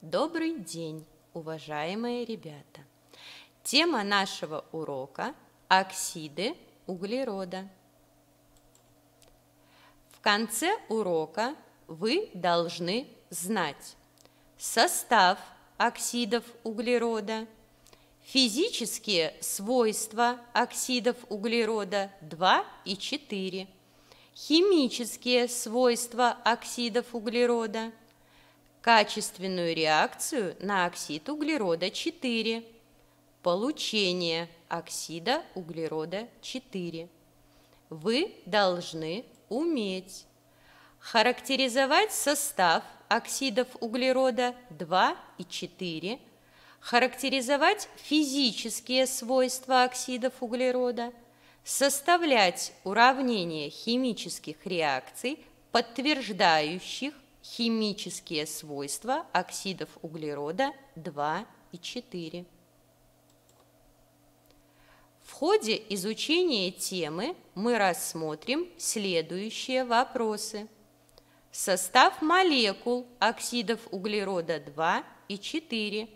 Добрый день, уважаемые ребята! Тема нашего урока – оксиды углерода. В конце урока вы должны знать состав оксидов углерода, физические свойства оксидов углерода 2 и 4, химические свойства оксидов углерода – качественную реакцию на оксид углерода 4, получение оксида углерода 4. Вы должны уметь характеризовать состав оксидов углерода 2 и 4, характеризовать физические свойства оксидов углерода, составлять уравнение химических реакций, подтверждающих Химические свойства оксидов углерода 2 и 4. В ходе изучения темы мы рассмотрим следующие вопросы. Состав молекул оксидов углерода 2 и 4.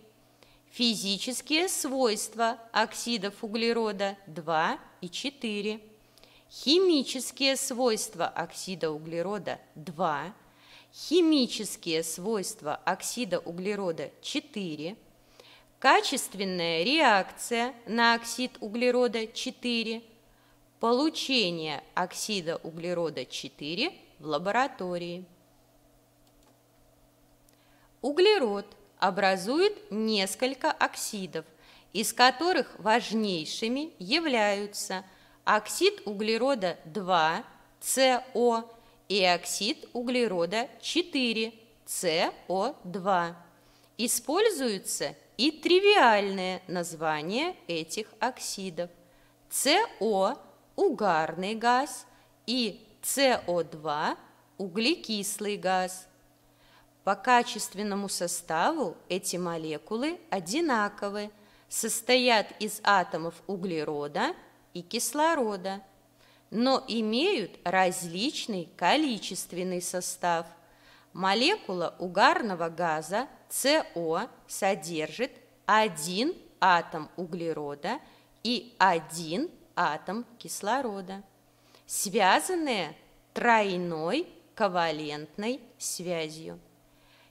Физические свойства оксидов углерода 2 и 4. Химические свойства оксида углерода 2 и 4 химические свойства оксида углерода 4, качественная реакция на оксид углерода 4, получение оксида углерода 4 в лаборатории. Углерод образует несколько оксидов, из которых важнейшими являются оксид углерода 2, СО, и оксид углерода 4, СО2. Используются и тривиальное название этих оксидов. СО – угарный газ и СО2 – углекислый газ. По качественному составу эти молекулы одинаковы, состоят из атомов углерода и кислорода но имеют различный количественный состав. Молекула угарного газа СО содержит один атом углерода и один атом кислорода, связанные тройной ковалентной связью.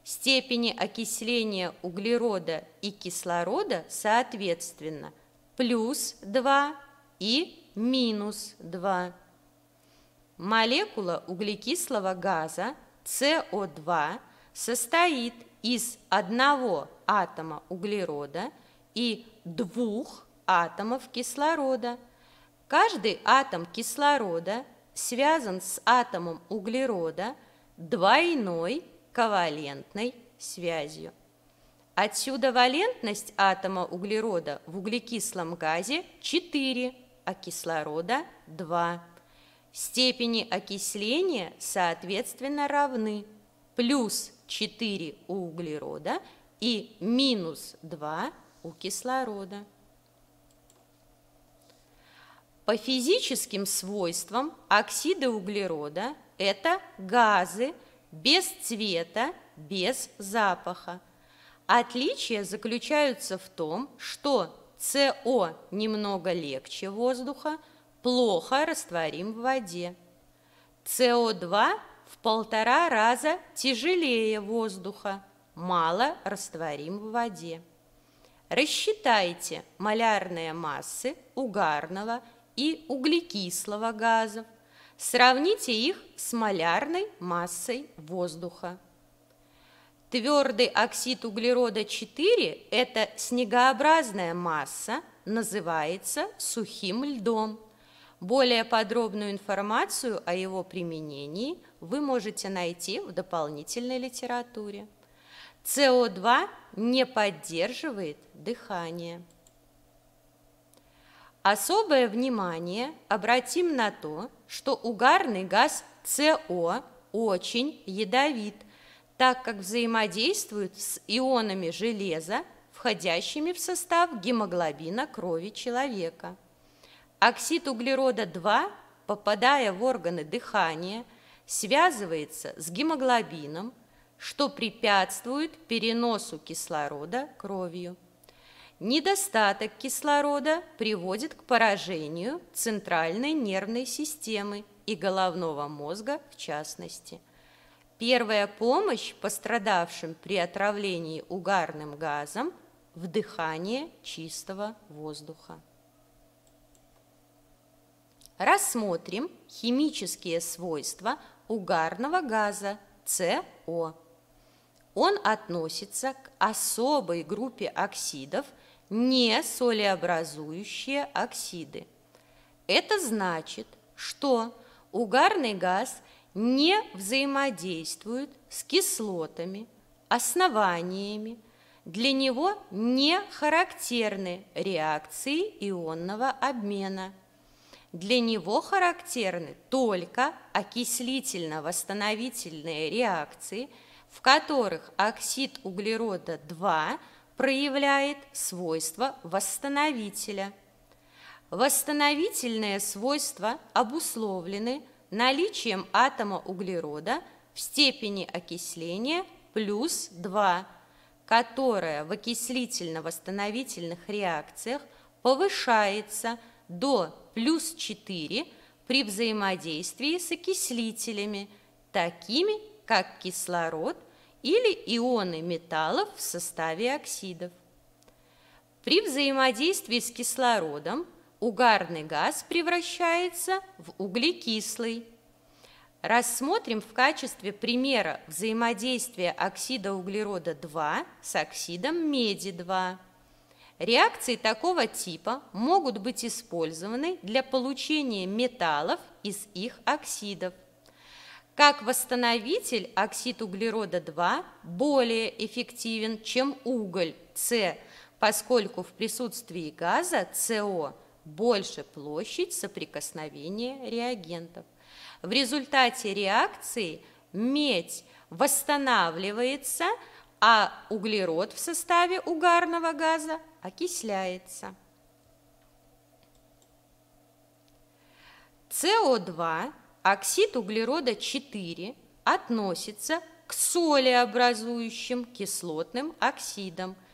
Степени окисления углерода и кислорода соответственно плюс 2 и минус 2. Молекула углекислого газа СО2 состоит из одного атома углерода и двух атомов кислорода. Каждый атом кислорода связан с атомом углерода двойной ковалентной связью. Отсюда валентность атома углерода в углекислом газе 4 а кислорода 2. Степени окисления, соответственно, равны плюс 4 у углерода и минус 2 у кислорода. По физическим свойствам оксиды углерода – это газы без цвета, без запаха. Отличия заключаются в том, что СО немного легче воздуха, плохо растворим в воде. СО2 в полтора раза тяжелее воздуха, мало растворим в воде. Рассчитайте малярные массы угарного и углекислого газов. Сравните их с малярной массой воздуха. Твердый оксид углерода 4 – это снегообразная масса, называется сухим льдом. Более подробную информацию о его применении вы можете найти в дополнительной литературе. СО2 не поддерживает дыхание. Особое внимание обратим на то, что угарный газ СО очень ядовит – так как взаимодействуют с ионами железа, входящими в состав гемоглобина крови человека. Оксид углерода-2, попадая в органы дыхания, связывается с гемоглобином, что препятствует переносу кислорода кровью. Недостаток кислорода приводит к поражению центральной нервной системы и головного мозга в частности. Первая помощь пострадавшим при отравлении угарным газом – вдыхание чистого воздуха. Рассмотрим химические свойства угарного газа СО. Он относится к особой группе оксидов, не солеобразующие оксиды. Это значит, что угарный газ – не взаимодействует с кислотами, основаниями, для него не характерны реакции ионного обмена. Для него характерны только окислительно-восстановительные реакции, в которых оксид углерода-2 проявляет свойства восстановителя. Восстановительные свойства обусловлены – наличием атома углерода в степени окисления плюс 2, которая в окислительно-восстановительных реакциях повышается до плюс 4 при взаимодействии с окислителями, такими как кислород или ионы металлов в составе оксидов. При взаимодействии с кислородом угарный газ превращается в углекислый. Рассмотрим в качестве примера взаимодействия оксида углерода-2 с оксидом меди-2. Реакции такого типа могут быть использованы для получения металлов из их оксидов. Как восстановитель оксид углерода-2 более эффективен, чем уголь, С, поскольку в присутствии газа, СО, больше площадь соприкосновения реагентов. В результате реакции медь восстанавливается, а углерод в составе угарного газа окисляется. СО2, оксид углерода 4, относится к солеобразующим кислотным оксидам –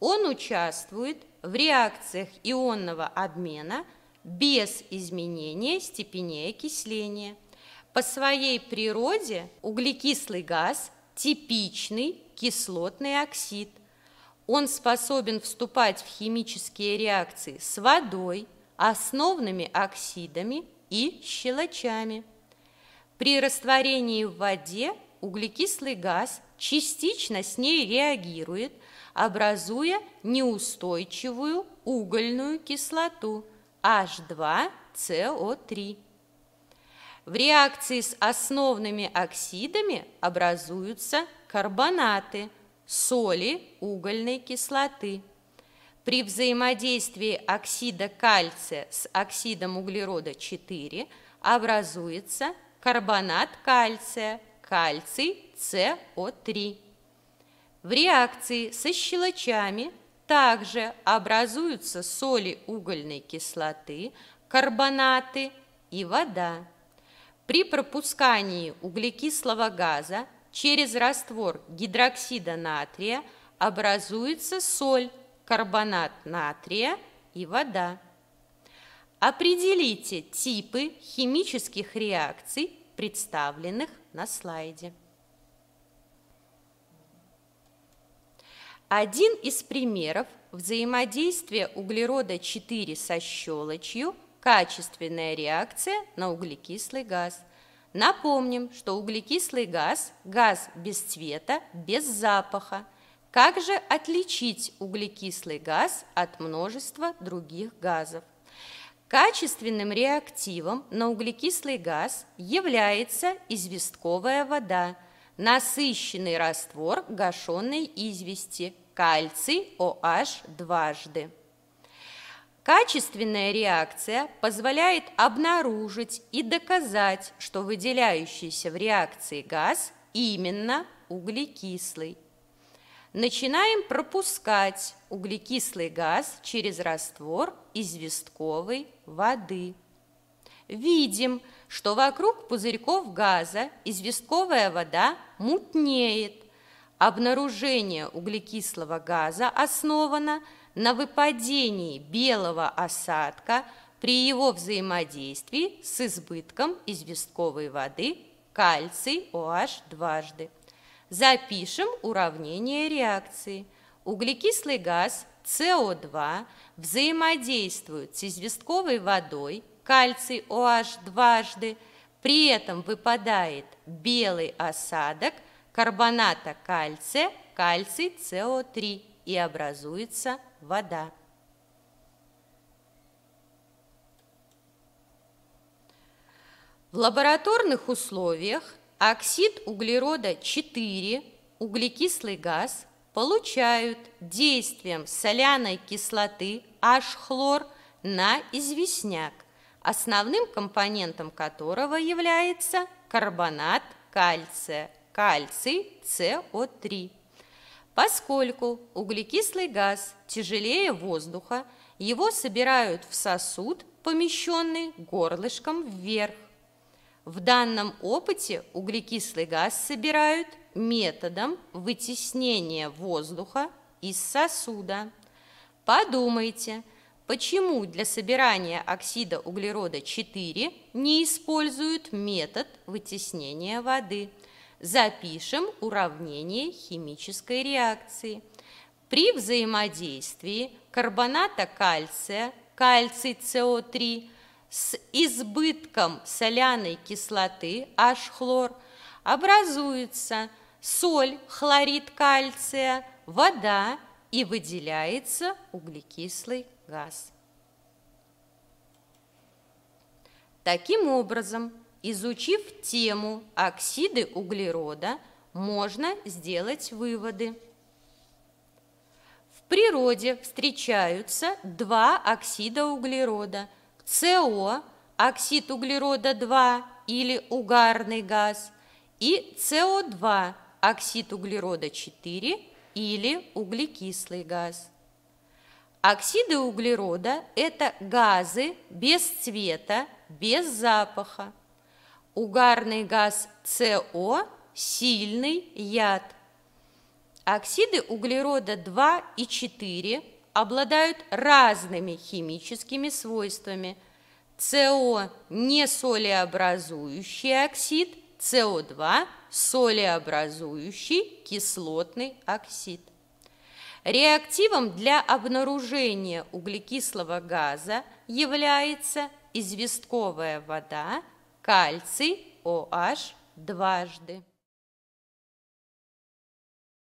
он участвует в реакциях ионного обмена без изменения степени окисления. По своей природе углекислый газ – типичный кислотный оксид. Он способен вступать в химические реакции с водой, основными оксидами и щелочами. При растворении в воде углекислый газ частично с ней реагирует, образуя неустойчивую угольную кислоту H2CO3. В реакции с основными оксидами образуются карбонаты, соли угольной кислоты. При взаимодействии оксида кальция с оксидом углерода 4 образуется карбонат кальция, кальций СО3. В реакции со щелочами также образуются соли угольной кислоты, карбонаты и вода. При пропускании углекислого газа через раствор гидроксида натрия образуется соль, карбонат натрия и вода. Определите типы химических реакций, представленных на слайде. Один из примеров взаимодействия углерода-4 со щелочью – качественная реакция на углекислый газ. Напомним, что углекислый газ – газ без цвета, без запаха. Как же отличить углекислый газ от множества других газов? Качественным реактивом на углекислый газ является известковая вода, насыщенный раствор гашеной извести – кальций OH дважды. Качественная реакция позволяет обнаружить и доказать, что выделяющийся в реакции газ именно углекислый. Начинаем пропускать углекислый газ через раствор известковой воды. Видим, что вокруг пузырьков газа известковая вода мутнеет, Обнаружение углекислого газа основано на выпадении белого осадка при его взаимодействии с избытком известковой воды кальций OH дважды. Запишем уравнение реакции. Углекислый газ СО2 взаимодействует с известковой водой кальций OH дважды, при этом выпадает белый осадок – карбоната кальция, кальций СО3 и образуется вода. В лабораторных условиях оксид углерода 4, углекислый газ, получают действием соляной кислоты H-хлор на известняк, основным компонентом которого является карбонат кальция – кальций СО3. Поскольку углекислый газ тяжелее воздуха, его собирают в сосуд, помещенный горлышком вверх. В данном опыте углекислый газ собирают методом вытеснения воздуха из сосуда. Подумайте, почему для собирания оксида углерода 4 не используют метод вытеснения воды – запишем уравнение химической реакции. При взаимодействии карбоната кальция, кальций СО3, с избытком соляной кислоты H-хлор образуется соль, хлорид кальция, вода и выделяется углекислый газ. Таким образом, Изучив тему оксиды углерода, можно сделать выводы. В природе встречаются два оксида углерода – СО, оксид углерода 2 или угарный газ, и СО2, оксид углерода 4 или углекислый газ. Оксиды углерода – это газы без цвета, без запаха. Угарный газ СО – сильный яд. Оксиды углерода 2 и 4 обладают разными химическими свойствами. СО – не солеобразующий оксид, СО2 – солеобразующий кислотный оксид. Реактивом для обнаружения углекислого газа является известковая вода кальций ОН дважды.